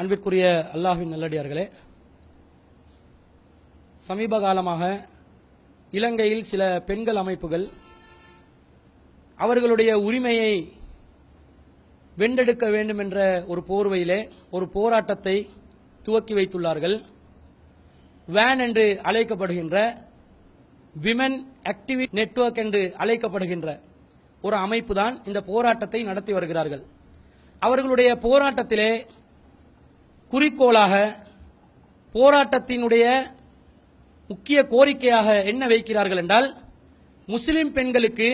அன்பிற்குரிய அல்லாஹின் நல்லடியார்களே சமீப காலமாக இலங்கையில் சில பெண்கள் அமைப்புகள் அவர்களுடைய உரிமையை வென்றெடுக்க வேண்டும் என்ற ஒரு போர்வையிலே ஒரு போராட்டத்தை துவக்கி வைத்துள்ளார்கள் வேன் என்று அழைக்கப்படுகின்ற விமன் ஆக்டிவி நெட்வொர்க் என்று அழைக்கப்படுகின்ற ஒரு அமைப்பு தான் இந்த போராட்டத்தை நடத்தி வருகிறார்கள் அவர்களுடைய போராட்டத்திலே குறிக்கோளாக போராட்டத்தினுடைய முக்கிய கோரிக்கையாக என்ன வைக்கிறார்கள் என்றால் முஸ்லிம் பெண்களுக்கு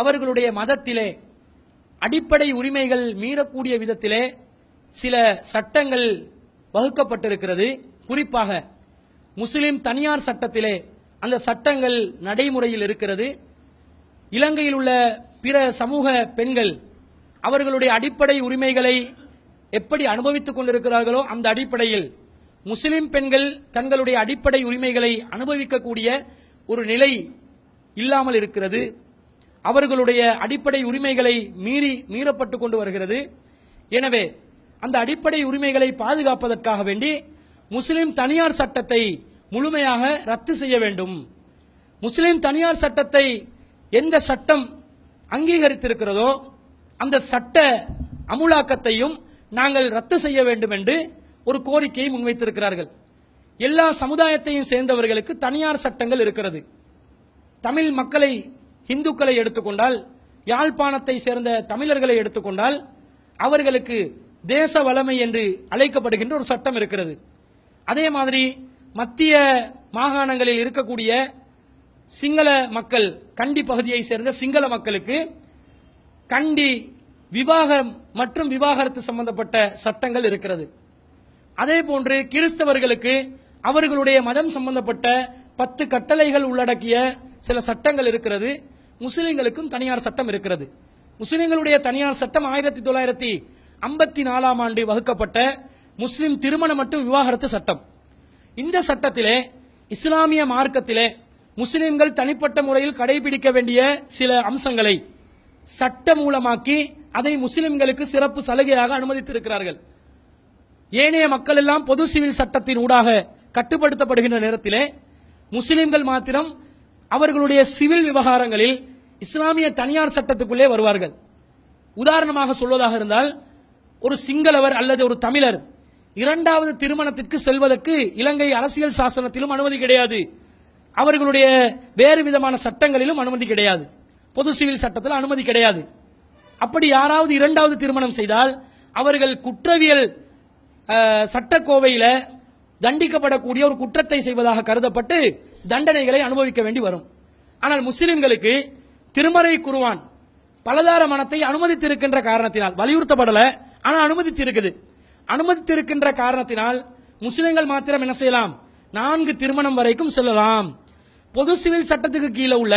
அவர்களுடைய மதத்திலே அடிப்படை உரிமைகள் மீறக்கூடிய விதத்திலே சில சட்டங்கள் வகுக்கப்பட்டிருக்கிறது குறிப்பாக முஸ்லிம் தனியார் சட்டத்திலே அந்த சட்டங்கள் நடைமுறையில் இருக்கிறது இலங்கையில் உள்ள பிற சமூக பெண்கள் அவர்களுடைய அடிப்படை உரிமைகளை எப்படி அனுபவித்துக் கொண்டிருக்கிறார்களோ அந்த அடிப்படையில் முஸ்லிம் பெண்கள் தங்களுடைய அடிப்படை உரிமைகளை அனுபவிக்கக்கூடிய ஒரு நிலை இல்லாமல் இருக்கிறது அவர்களுடைய அடிப்படை உரிமைகளை மீறி மீறப்பட்டு கொண்டு வருகிறது எனவே அந்த அடிப்படை உரிமைகளை பாதுகாப்பதற்காக வேண்டி முஸ்லிம் தனியார் சட்டத்தை முழுமையாக ரத்து செய்ய வேண்டும் முஸ்லிம் தனியார் சட்டத்தை எந்த சட்டம் அங்கீகரித்திருக்கிறதோ அந்த சட்ட அமுலாக்கத்தையும் நாங்கள் ரத்து செய்ய வேண்டும் என்று ஒரு கோரிக்கையை முன்வைத்திருக்கிறார்கள் எல்லா சமுதாயத்தையும் சேர்ந்தவர்களுக்கு தனியார் சட்டங்கள் இருக்கிறது தமிழ் மக்களை இந்துக்களை எடுத்துக்கொண்டால் யாழ்ப்பாணத்தை சேர்ந்த தமிழர்களை எடுத்துக்கொண்டால் அவர்களுக்கு தேச வளமை என்று அழைக்கப்படுகின்ற ஒரு சட்டம் இருக்கிறது அதே மாதிரி மத்திய மாகாணங்களில் இருக்கக்கூடிய சிங்கள மக்கள் கண்டி பகுதியை சேர்ந்த சிங்கள மக்களுக்கு கண்டி விவாகரம் மற்றும் விவாகரத்து சம்பந்தப்பட்ட சட்டங்கள் இருக்கிறது அதே போன்று கிறிஸ்தவர்களுக்கு அவர்களுடைய மதம் சம்பந்தப்பட்ட பத்து கட்டளைகள் உள்ளடக்கிய சில சட்டங்கள் இருக்கிறது முஸ்லிம்களுக்கும் தனியார் சட்டம் இருக்கிறது முஸ்லிம்களுடைய தனியார் சட்டம் ஆயிரத்தி தொள்ளாயிரத்தி ஐம்பத்தி நாலாம் ஆண்டு வகுக்கப்பட்ட முஸ்லிம் திருமணம் மற்றும் விவாகரத்து சட்டம் இந்த சட்டத்திலே இஸ்லாமிய மார்க்கத்திலே முஸ்லிம்கள் தனிப்பட்ட முறையில் கடைபிடிக்க வேண்டிய சில அம்சங்களை சட்டம் மூலமாக்கி அதை முஸ்லிம்களுக்கு சிறப்பு சலுகையாக அனுமதித்திருக்கிறார்கள் ஏனைய மக்கள் எல்லாம் பொது சிவில் சட்டத்தின் ஊடாக கட்டுப்படுத்தப்படுகின்ற நேரத்திலே முஸ்லிம்கள் மாத்திரம் அவர்களுடைய சிவில் விவகாரங்களில் இஸ்லாமிய தனியார் சட்டத்துக்குள்ளே வருவார்கள் உதாரணமாக சொல்வதாக இருந்தால் ஒரு சிங்களவர் அல்லது ஒரு தமிழர் இரண்டாவது திருமணத்திற்கு செல்வதற்கு இலங்கை அரசியல் சாசனத்திலும் அனுமதி கிடையாது அவர்களுடைய வேறு விதமான சட்டங்களிலும் அனுமதி கிடையாது பொது சிவில் சட்டத்தில் அனுமதி கிடையாது அப்படி யாராவது இரண்டாவது திருமணம் செய்தால் அவர்கள் குற்றவியல் சட்டக்கோவையில் தண்டிக்கப்படக்கூடிய ஒரு குற்றத்தை செய்வதாக கருதப்பட்டு தண்டனைகளை அனுபவிக்க வேண்டி வரும் ஆனால் முஸ்லிம்களுக்கு திருமறை குருவான் பலதார மனத்தை அனுமதித்திருக்கின்ற காரணத்தினால் வலியுறுத்தப்படலை ஆனால் அனுமதித்திருக்குது அனுமதித்திருக்கின்ற காரணத்தினால் முஸ்லிம்கள் மாத்திரம் என்ன செய்யலாம் நான்கு திருமணம் வரைக்கும் செல்லலாம் பொது சிவில் சட்டத்துக்கு கீழே உள்ள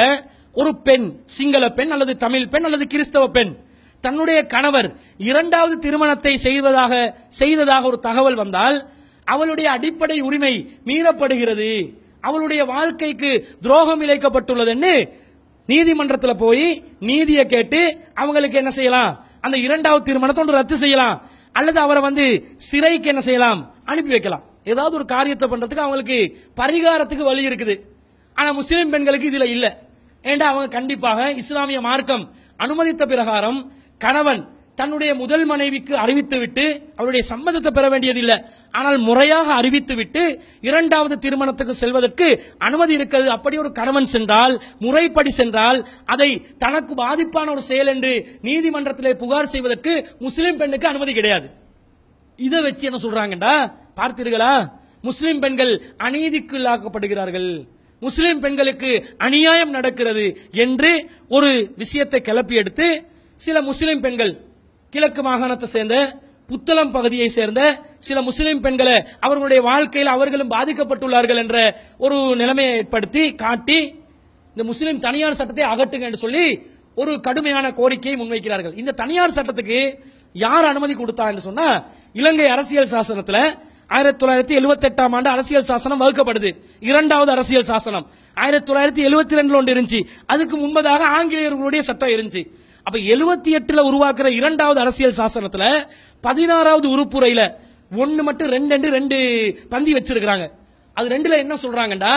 ஒரு பெண் சிங்கள பெண் அல்லது தமிழ் பெண் அல்லது கிறிஸ்தவ பெண் தன்னுடைய கணவர் இரண்டாவது திருமணத்தை செய்வதாக செய்ததாக ஒரு தகவல் வந்தால் அவளுடைய அடிப்படை உரிமை மீறப்படுகிறது அவளுடைய வாழ்க்கைக்கு துரோகம் இழைக்கப்பட்டுள்ளதுன்னு நீதிமன்றத்தில் போய் நீதியை கேட்டு அவங்களுக்கு என்ன செய்யலாம் அந்த இரண்டாவது திருமணத்தை ஒன்று ரத்து செய்யலாம் அல்லது அவரை வந்து சிறைக்கு என்ன செய்யலாம் அனுப்பி வைக்கலாம் ஏதாவது ஒரு காரியத்தை பண்றதுக்கு அவங்களுக்கு பரிகாரத்துக்கு வழி இருக்குது ஆனால் முஸ்லீம் பெண்களுக்கு இதில் இல்லை ஏண்டா அவங்க கண்டிப்பாக இஸ்லாமிய மார்க்கம் அனுமதித்த பிரகாரம் கணவன் தன்னுடைய முதல் மனைவிக்கு அறிவித்துவிட்டு அவருடைய சம்மதத்தை பெற வேண்டியதில்லை ஆனால் முறையாக அறிவித்துவிட்டு இரண்டாவது திருமணத்துக்கு செல்வதற்கு அனுமதி இருக்கிறது அப்படி ஒரு கணவன் சென்றால் முறைப்படி சென்றால் அதை தனக்கு பாதிப்பான ஒரு செயல் என்று நீதிமன்றத்திலே புகார் செய்வதற்கு முஸ்லிம் பெண்ணுக்கு அனுமதி கிடையாது இதை வச்சு என்ன சொல்றாங்கடா பார்த்தீர்களா முஸ்லிம் பெண்கள் அநீதிக்குள்ளாக்கப்படுகிறார்கள் முஸ்லிம் பெண்களுக்கு அநியாயம் நடக்கிறது என்று ஒரு விஷயத்தை கிளப்பி எடுத்து சில முஸ்லிம் பெண்கள் கிழக்கு மாகாணத்தை சேர்ந்த புத்தளம் பகுதியை சேர்ந்த சில முஸ்லிம் பெண்களை அவர்களுடைய வாழ்க்கையில் அவர்களும் பாதிக்கப்பட்டுள்ளார்கள் என்ற ஒரு நிலைமையை ஏற்படுத்தி காட்டி இந்த முஸ்லிம் தனியார் சட்டத்தை அகட்டுங்க என்று சொல்லி ஒரு கடுமையான கோரிக்கையை முன்வைக்கிறார்கள் இந்த தனியார் சட்டத்துக்கு யார் அனுமதி கொடுத்தா என்று சொன்னா இலங்கை அரசியல் சாசனத்தில் ஆயிரத்தி தொள்ளாயிரத்தி எழுபத்தி எட்டாம் ஆண்டு அரசியல் சாசனம் வகுக்கப்படுது இரண்டாவது அரசியல் சாசனம் ஆயிரத்தி தொள்ளாயிரத்தி எழுபத்தி ரெண்டுல ஒன்று இருந்துச்சு அதுக்கு முன்பதாக ஆங்கிலேயர்களுடைய சட்டம் இருந்துச்சு அப்ப எழுபத்தி எட்டுல உருவாக்குற இரண்டாவது அரசியல் சாசனத்துல பதினாறாவது உறுப்புரையில ஒன்னு மட்டும் ரெண்டு ரெண்டு ரெண்டு பந்தி வச்சிருக்காங்க அது ரெண்டுல என்ன சொல்றாங்கடா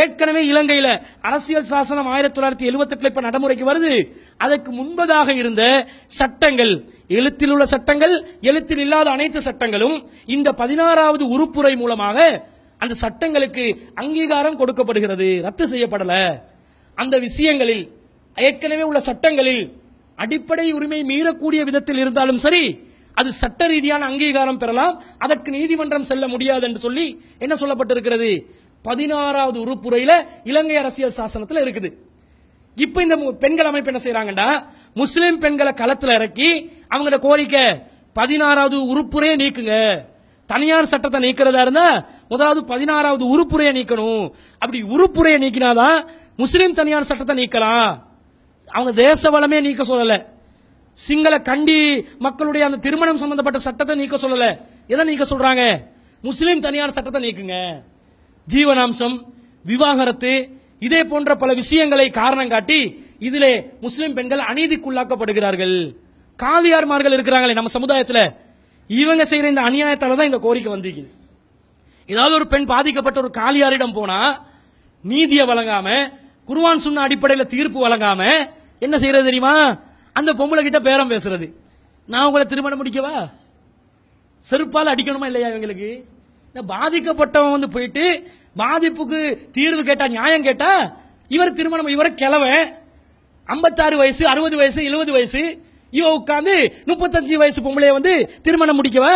ஏற்கனவே இலங்கையில அரசியல் சாசனம் ஆயிரத்தி தொள்ளாயிரத்தி எழுபத்தி எட்டுல இப்ப நடைமுறைக்கு வருது அதற்கு முன்பதாக இருந்த சட்டங்கள் எழுத்தில் உள்ள சட்டங்கள் எழுத்தில் இல்லாத அனைத்து சட்டங்களும் இந்த பதினாறாவது உறுப்புரை மூலமாக அந்த சட்டங்களுக்கு அங்கீகாரம் கொடுக்கப்படுகிறது ரத்து செய்யப்படல அந்த விஷயங்களில் ஏற்கனவே உள்ள சட்டங்களில் அடிப்படை உரிமை மீறக்கூடிய விதத்தில் இருந்தாலும் சரி அது சட்ட ரீதியான அங்கீகாரம் பெறலாம் அதற்கு நீதிமன்றம் செல்ல முடியாது என்று சொல்லி என்ன சொல்லப்பட்டிருக்கிறது பதினாறாவது உறுப்புரையில இலங்கை அரசியல் சாசனத்தில் இருக்குது இப்போ இந்த பெண்கள் அமைப்பு என்ன செய்யறாங்கடா முஸ்லிம் பெண்களை களத்தில் இறக்கி அவங்க கோரிக்கை பதினாறாவது உறுப்புரையை நீக்குங்க தனியார் சட்டத்தை நீக்கிறதா இருந்தா முதலாவது பதினாறாவது உறுப்புரையை நீக்கணும் அப்படி உறுப்புரையை நீக்கினாதான் முஸ்லீம் தனியார் சட்டத்தை நீக்கலாம் அவங்க தேச வளமே நீக்க சொல்லலை சிங்கள கண்டி மக்களுடைய அந்த திருமணம் சம்பந்தப்பட்ட சட்டத்தை நீக்க சொல்லலை எதை நீக்க சொல்றாங்க முஸ்லீம் தனியார் சட்டத்தை நீக்குங்க ஜீவனாம்சம் விவாகரத்து இதே போன்ற பல விஷயங்களை காரணம் காட்டி இதிலே முஸ்லிம் பெண்கள் அநீதிக்குள்ளாக்கப்படுகிறார்கள் காதியார்மார்கள் இருக்கிறாங்களே நம்ம சமுதாயத்தில் இவங்க செய்யற இந்த அநியாயத்தால தான் இந்த கோரிக்கை வந்திருக்கு ஏதாவது ஒரு பெண் பாதிக்கப்பட்ட ஒரு காலியாரிடம் போனா நீதியை வழங்காம குருவான் சொன்ன அடிப்படையில் தீர்ப்பு வழங்காம என்ன செய்யறது தெரியுமா அந்த பொம்பளை கிட்ட பேரம் பேசுறது நான் உங்களை திருமணம் முடிக்கவா செருப்பால் அடிக்கணுமா இல்லையா இவங்களுக்கு பாதிக்கப்பட்டவன் வந்து போயிட்டு பாதிப்புக்கு தீர்வு கேட்டா நியாயம் கேட்டா இவர் திருமணம் இவரை கிழவன் ஐம்பத்தாறு வயசு அறுபது வயசு எழுபது வயசு இவ உட்காந்து முப்பத்தஞ்சு வயசு பொம்பளைய வந்து திருமணம் முடிக்கவ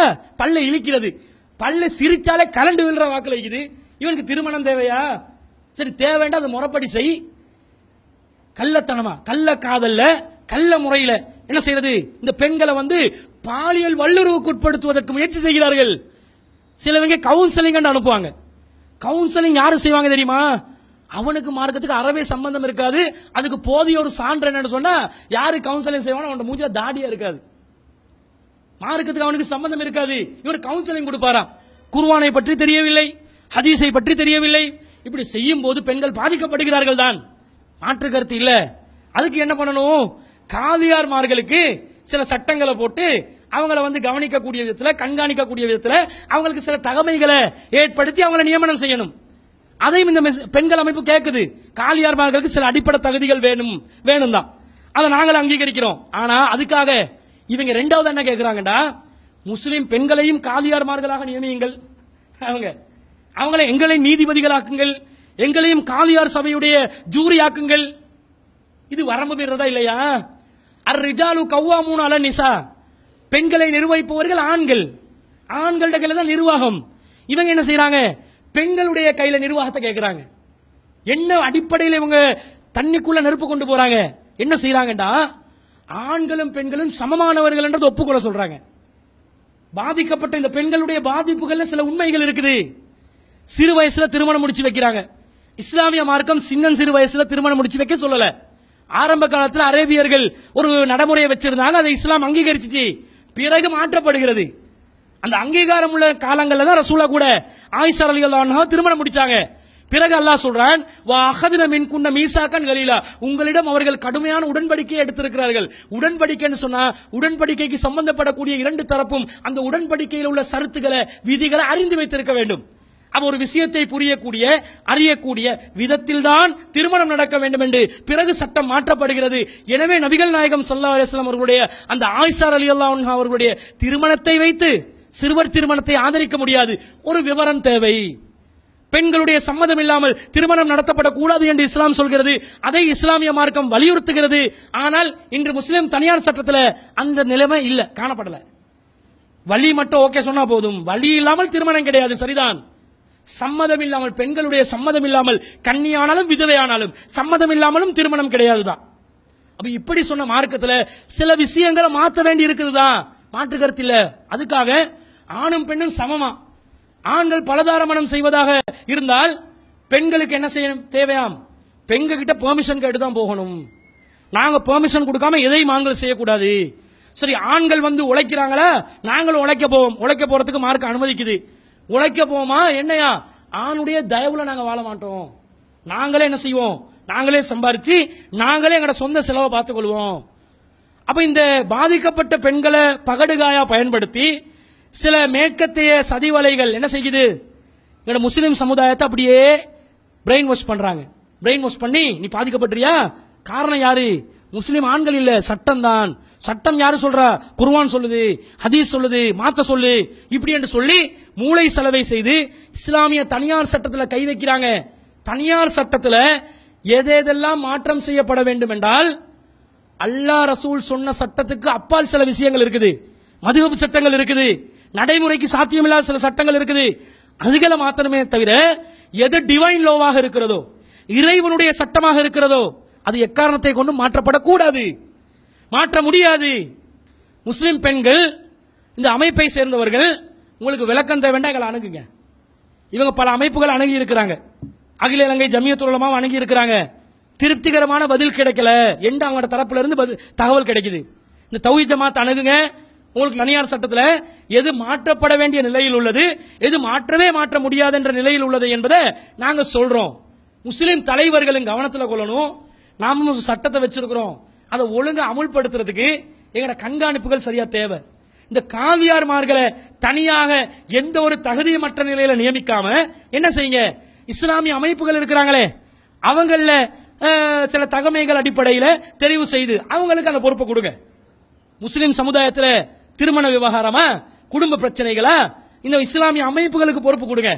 பல்ல இழிக்கிறது பல்ல சிரிச்சாலே கரண்டு விழுற வாக்கு வைக்குது இவனுக்கு திருமணம் தேவையா சரி தேவைண்டா அதை முறைப்படி செய் கள்ளத்தனமா கள்ள காதல்ல கள்ள முறையில என்ன செய்யறது இந்த பெண்களை வந்து பாலியல் வல்லுறவுக்கு உட்படுத்துவதற்கு முயற்சி செய்கிறார்கள் சிலவங்க கவுன்சிலிங் அனுப்புவாங்க கவுன்சிலிங் யாரு செய்வாங்க தெரியுமா அவனுக்கு மார்க்கத்துக்கு அறவே சம்பந்தம் இருக்காது அதுக்கு போதிய ஒரு சான்று என்னன்னு சொன்னா யாரு கவுன்சிலிங் செய்வானோ அவனோட மூஞ்சில தாடியா இருக்காது மார்க்கத்துக்கு அவனுக்கு சம்பந்தம் இருக்காது இவர் கவுன்சிலிங் கொடுப்பாராம் குருவானை பற்றி தெரியவில்லை ஹதீஸை பற்றி தெரியவில்லை இப்படி செய்யும் போது பெண்கள் பாதிக்கப்படுகிறார்கள் தான் மாற்று கருத்து இல்ல அதுக்கு என்ன பண்ணணும் காதியார்மார்களுக்கு சில சட்டங்களை போட்டு அவங்கள வந்து கவனிக்கக்கூடிய விதத்தில் கண்காணிக்கக்கூடிய விதத்தில் அவங்களுக்கு சில தகமைகளை ஏற்படுத்தி அவங்களை நியமனம் செய்யணும் அதையும் இந்த பெண்கள் அமைப்பு கேட்குது காலியார்மார்களுக்கு சில அடிப்படை தகுதிகள் வேணும் வேணும் தான் அதை நாங்கள் அங்கீகரிக்கிறோம் ஆனால் அதுக்காக இவங்க ரெண்டாவது என்ன கேட்குறாங்கடா முஸ்லீம் பெண்களையும் காலியார்மார்களாக நியமியுங்கள் அவங்க அவங்களை எங்களை நீதிபதிகளாக்குங்கள் எங்களையும் காலியார் சபையுடைய ஜூரியாக்குங்கள் இது வரம்பு மீறதா இல்லையா அர் ரிஜாலு மூணு அல நிசா பெண்களை நிர்வகிப்பவர்கள் ஆண்கள் ஆண்கள்ட கையில தான் நிர்வாகம் இவங்க என்ன செய்யறாங்க பெண்களுடைய கையில நிர்வாகத்தை கேட்கிறாங்க என்ன அடிப்படையில் இவங்க தண்ணிக்குள்ள நெருப்பு கொண்டு போறாங்க என்ன செய்யறாங்கடா ஆண்களும் பெண்களும் சமமானவர்கள் என்றது ஒப்புக்கொள்ள சொல்றாங்க பாதிக்கப்பட்ட இந்த பெண்களுடைய பாதிப்புகள்ல சில உண்மைகள் இருக்குது சிறு வயசுல திருமணம் முடிச்சு வைக்கிறாங்க இஸ்லாமிய மார்க்கம் சின்னம் சிறு வயசுல திருமணம் முடிச்சு வைக்க சொல்லல ஆரம்ப காலத்தில் அரேபியர்கள் ஒரு நடைமுறையை வச்சிருந்தாங்க அதை இஸ்லாம் அங்கீகரிச்சு பிறகு மாற்றப்படுகிறது அந்த அங்கீகாரம் உள்ள காலங்களில் தான் ரசூலா கூட ஆயிஷா அலிகள் திருமணம் முடிச்சாங்க பிறகு அல்லாஹ் சொல்றான் வா அகதின மின் குன்ன மீசாக்கன் கலீலா உங்களிடம் அவர்கள் கடுமையான உடன்படிக்கையை எடுத்திருக்கிறார்கள் உடன்படிக்கைன்னு சொன்னா உடன்படிக்கைக்கு சம்பந்தப்படக்கூடிய இரண்டு தரப்பும் அந்த உடன்படிக்கையில் உள்ள சருத்துக்களை விதிகளை அறிந்து வைத்திருக்க வேண்டும் அவர் ஒரு விஷயத்தை புரியக்கூடிய அறியக்கூடிய விதத்தில் தான் திருமணம் நடக்க வேண்டும் என்று பிறகு சட்டம் மாற்றப்படுகிறது எனவே நபிகள் நாயகம் சொல்லா அலிஸ்லாம் அவர்களுடைய அந்த ஆயிஷார் அலி அல்லா அவர்களுடைய திருமணத்தை வைத்து சிறுவர் திருமணத்தை ஆதரிக்க முடியாது ஒரு விவரம் தேவை பெண்களுடைய சம்மதம் இல்லாமல் திருமணம் நடத்தப்படக்கூடாது என்று இஸ்லாம் சொல்கிறது அதை இஸ்லாமிய மார்க்கம் வலியுறுத்துகிறது ஆனால் இன்று முஸ்லிம் தனியார் சட்டத்தில் அந்த நிலைமை இல்லை காணப்படலை வழி மட்டும் ஓகே சொன்னா போதும் வழி இல்லாமல் திருமணம் கிடையாது சரிதான் சம்மதம் இல்லாமல் பெண்களுடைய சம்மதம் இல்லாமல் கன்னியானாலும் விதவையானாலும் சம்மதம் இல்லாமலும் திருமணம் கிடையாதுதான் அப்ப இப்படி சொன்ன மார்க்கத்தில் சில விஷயங்களை மாற்ற வேண்டி இருக்குதுதான் மாற்று கருத்து இல்ல அதுக்காக ஆணும் பெண்ணும் சமமா ஆண்கள் பலதாரமணம் செய்வதாக இருந்தால் பெண்களுக்கு என்ன செய்ய தேவையாம் பெண்கள் கிட்ட பெர்மிஷன் கேட்டு தான் போகணும் நாங்க பெர்மிஷன் கொடுக்காம எதையும் ஆண்கள் செய்யக்கூடாது சரி ஆண்கள் வந்து உழைக்கிறாங்களா நாங்களும் உழைக்க போவோம் உழைக்க போறதுக்கு மார்க் அனுமதிக்குது உழைக்க போமா என்னையா ஆணுடைய தயவுல நாங்கள் வாழ மாட்டோம் நாங்களே என்ன செய்வோம் நாங்களே சம்பாரிச்சு நாங்களே எங்களோட சொந்த செலவை பார்த்துக்கொள்வோம் அப்போ இந்த பாதிக்கப்பட்ட பெண்களை பகடுகாயா பயன்படுத்தி சில மேற்கத்தைய சதிவலைகள் என்ன செய்யுது எங்களோட முஸ்லீம் சமுதாயத்தை அப்படியே பிரெயின் வாஷ் பண்ணுறாங்க பிரெயின் வாஷ் பண்ணி நீ பாதிக்கப்பட்டியா காரணம் யாரு முஸ்லீம் ஆண்கள் இல்ல சட்டம் தான் சட்டம் யாரு சொல்றா குர்வான் சொல்லுது ஹதீஸ் சொல்லுது மாத்த சொல்லு இப்படி என்று சொல்லி மூளை செலவை செய்து இஸ்லாமிய தனியார் சட்டத்தில் கை வைக்கிறாங்க தனியார் சட்டத்தில் எதெல்லாம் மாற்றம் செய்யப்பட வேண்டும் என்றால் அல்லா ரசூல் சொன்ன சட்டத்துக்கு அப்பால் சில விஷயங்கள் இருக்குது மதுகப்பு சட்டங்கள் இருக்குது நடைமுறைக்கு சாத்தியமில்லாத சில சட்டங்கள் இருக்குது அதுகளை மாத்திரமே தவிர எது டிவைன் லோவாக இருக்கிறதோ இறைவனுடைய சட்டமாக இருக்கிறதோ அது எக்காரணத்தை கொண்டு மாற்றப்படக்கூடாது மாற்ற முடியாது முஸ்லிம் பெண்கள் இந்த அமைப்பை சேர்ந்தவர்கள் உங்களுக்கு விளக்கம் தேவை வேண்டாம் எங்களை அணுகுங்க இவங்க பல அமைப்புகள் அணுகி இருக்கிறாங்க அகில இலங்கை ஜமியத்துலமாக அணுகி இருக்கிறாங்க திருப்திகரமான பதில் கிடைக்கல என்று அவங்களோட தரப்பிலிருந்து பதில் தகவல் கிடைக்குது இந்த தௌஹி ஜமாத் அணுகுங்க உங்களுக்கு தனியார் சட்டத்தில் எது மாற்றப்பட வேண்டிய நிலையில் உள்ளது எது மாற்றவே மாற்ற முடியாது என்ற நிலையில் உள்ளது என்பதை நாங்கள் சொல்றோம் முஸ்லிம் தலைவர்களின் கவனத்தில் கொள்ளணும் நாமும் சட்டத்தை வச்சிருக்கிறோம் அதை ஒழுங்காக அமுல்படுத்துறதுக்கு எங்களோட கண்காணிப்புகள் சரியா தேவை இந்த காவியார்மார்களை தனியாக எந்த ஒரு தகுதியமற்ற நிலையில நியமிக்காம என்ன செய்யுங்க இஸ்லாமிய அமைப்புகள் இருக்கிறாங்களே அவங்கள சில தகமைகள் அடிப்படையில் தெரிவு செய்து அவங்களுக்கு அந்த பொறுப்பை கொடுங்க முஸ்லிம் சமுதாயத்தில் திருமண விவகாரமா குடும்ப பிரச்சனைகளா இந்த இஸ்லாமிய அமைப்புகளுக்கு பொறுப்பு கொடுங்க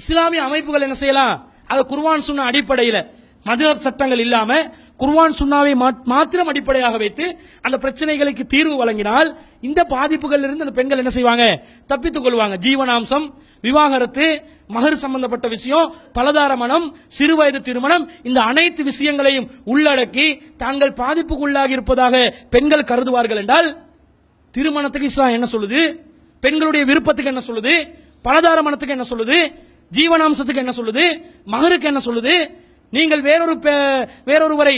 இஸ்லாமிய அமைப்புகள் என்ன செய்யலாம் அதை குருவான் சொன்ன அடிப்படையில் மதுஹப் சட்டங்கள் இல்லாம குர்வான் சுண்ணாவை மாத்திரம் அடிப்படையாக வைத்து அந்த பிரச்சனைகளுக்கு தீர்வு வழங்கினால் இந்த பாதிப்புகள் இருந்து அந்த பெண்கள் என்ன செய்வாங்க தப்பித்துக் கொள்வாங்க ஜீவனாம்சம் விவாகரத்து மகர் சம்பந்தப்பட்ட விஷயம் பலதார மனம் சிறுவயது திருமணம் இந்த அனைத்து விஷயங்களையும் உள்ளடக்கி தாங்கள் பாதிப்புக்குள்ளாகி இருப்பதாக பெண்கள் கருதுவார்கள் என்றால் திருமணத்துக்கு இஸ்லாம் என்ன சொல்லுது பெண்களுடைய விருப்பத்துக்கு என்ன சொல்லுது பலதார மனத்துக்கு என்ன சொல்லுது ஜீவனாம்சத்துக்கு என்ன சொல்லுது மகருக்கு என்ன சொல்லுது நீங்கள் வேறொரு வேறொருவரை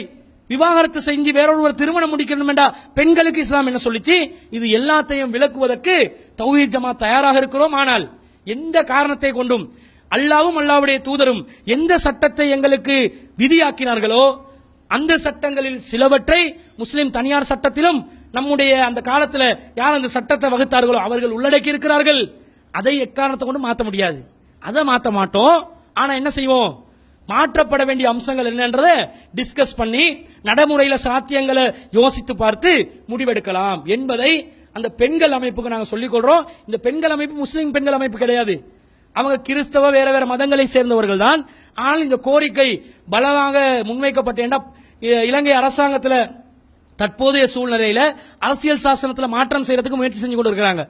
விவாகரத்து செஞ்சு வேறொருவர் திருமணம் முடிக்கணும் என்றா பெண்களுக்கு இஸ்லாம் என்ன சொல்லிச்சு இது எல்லாத்தையும் விளக்குவதற்கு தௌஹீத் ஜமா தயாராக இருக்கிறோம் ஆனால் எந்த காரணத்தை கொண்டும் அல்லாவும் அல்லாவுடைய தூதரும் எந்த சட்டத்தை எங்களுக்கு விதியாக்கினார்களோ அந்த சட்டங்களில் சிலவற்றை முஸ்லிம் தனியார் சட்டத்திலும் நம்முடைய அந்த காலத்தில் யார் அந்த சட்டத்தை வகுத்தார்களோ அவர்கள் உள்ளடக்கி இருக்கிறார்கள் அதை எக்காரணத்தை கொண்டு மாற்ற முடியாது அதை மாற்ற மாட்டோம் ஆனால் என்ன செய்வோம் மாற்றப்பட வேண்டிய அம்சங்கள் என்னன்றதை டிஸ்கஸ் பண்ணி நடைமுறையில் சாத்தியங்களை யோசித்து பார்த்து முடிவெடுக்கலாம் என்பதை அந்த பெண்கள் அமைப்புக்கு நாங்கள் கொள்றோம் இந்த பெண்கள் அமைப்பு முஸ்லீம் பெண்கள் அமைப்பு கிடையாது அவங்க கிறிஸ்தவ வேற வேற மதங்களை சேர்ந்தவர்கள் தான் ஆனால் இந்த கோரிக்கை பலமாக முன்வைக்கப்பட்டேன்னா இலங்கை அரசாங்கத்தில் தற்போதைய சூழ்நிலையில் அரசியல் சாசனத்தில் மாற்றம் செய்யறதுக்கு முயற்சி செஞ்சு கொண்டு இருக்கிறாங்க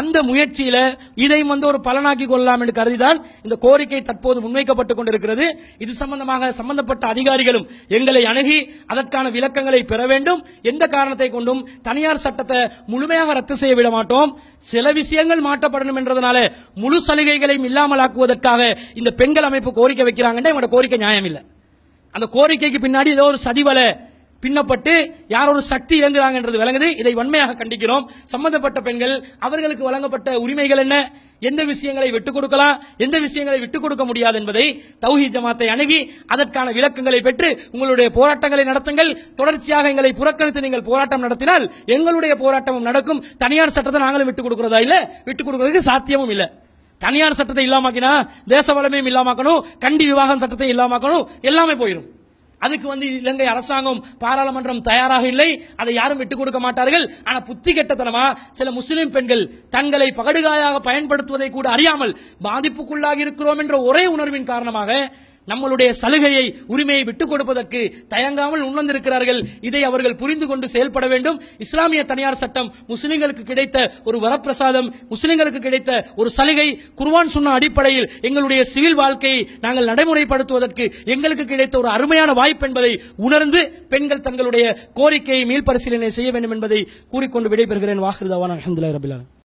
அந்த முயற்சியில இதையும் வந்து ஒரு பலனாக்கி கொள்ளலாம் என்று கருதிதான் இந்த கோரிக்கை தற்போது முன்வைக்கப்பட்டுக் கொண்டிருக்கிறது இது சம்பந்தமாக சம்பந்தப்பட்ட அதிகாரிகளும் எங்களை அணுகி அதற்கான விளக்கங்களை பெற வேண்டும் எந்த காரணத்தை கொண்டும் தனியார் சட்டத்தை முழுமையாக ரத்து செய்ய விட மாட்டோம் சில விஷயங்கள் மாற்றப்படணும் என்றதுனால முழு சலுகைகளையும் இல்லாமலாக்குவதற்காக இந்த பெண்கள் அமைப்பு கோரிக்கை வைக்கிறாங்கன்னா எங்களோட கோரிக்கை நியாயம் இல்லை அந்த கோரிக்கைக்கு பின்னாடி ஏதோ ஒரு சதிவலை பின்னப்பட்டு யார் ஒரு சக்தி இயங்குகிறாங்கன்றது விளங்குது இதை வன்மையாக கண்டிக்கிறோம் சம்பந்தப்பட்ட பெண்கள் அவர்களுக்கு வழங்கப்பட்ட உரிமைகள் என்ன எந்த விஷயங்களை விட்டுக் கொடுக்கலாம் எந்த விஷயங்களை விட்டுக் கொடுக்க முடியாது என்பதை தௌஹி ஜமாத்தை அணுகி அதற்கான விளக்கங்களை பெற்று உங்களுடைய போராட்டங்களை நடத்துங்கள் தொடர்ச்சியாக எங்களை புறக்கணித்து நீங்கள் போராட்டம் நடத்தினால் எங்களுடைய போராட்டமும் நடக்கும் தனியார் சட்டத்தை நாங்களும் விட்டுக் கொடுக்கிறதா இல்ல விட்டுக் கொடுக்கிறதுக்கு சாத்தியமும் இல்லை தனியார் சட்டத்தை இல்லாமக்கினா தேச வளமையும் இல்லாமக்கணும் கண்டி விவாகம் சட்டத்தை இல்லாமக்கணும் எல்லாமே போயிடும் அதுக்கு வந்து இலங்கை அரசாங்கம் பாராளுமன்றம் தயாராக இல்லை அதை யாரும் விட்டுக் கொடுக்க மாட்டார்கள் ஆனால் புத்தி கெட்டத்தனமா சில முஸ்லிம் பெண்கள் தங்களை பகடுகாயாக பயன்படுத்துவதை கூட அறியாமல் பாதிப்புக்குள்ளாக இருக்கிறோம் என்ற ஒரே உணர்வின் காரணமாக நம்மளுடைய சலுகையை உரிமையை விட்டுக் கொடுப்பதற்கு தயங்காமல் உணர்ந்திருக்கிறார்கள் இதை அவர்கள் புரிந்து கொண்டு செயல்பட வேண்டும் இஸ்லாமிய தனியார் சட்டம் முஸ்லிம்களுக்கு கிடைத்த ஒரு வரப்பிரசாதம் முஸ்லிம்களுக்கு கிடைத்த ஒரு சலுகை குர்வான் சொன்ன அடிப்படையில் எங்களுடைய சிவில் வாழ்க்கையை நாங்கள் நடைமுறைப்படுத்துவதற்கு எங்களுக்கு கிடைத்த ஒரு அருமையான வாய்ப்பு என்பதை உணர்ந்து பெண்கள் தங்களுடைய கோரிக்கையை மீள்பரிசீலனை செய்ய வேண்டும் என்பதை கூறிக்கொண்டு விடைபெறுகிறேன் வாகிருதாவான் அஹமதுல்லா ரபிலான்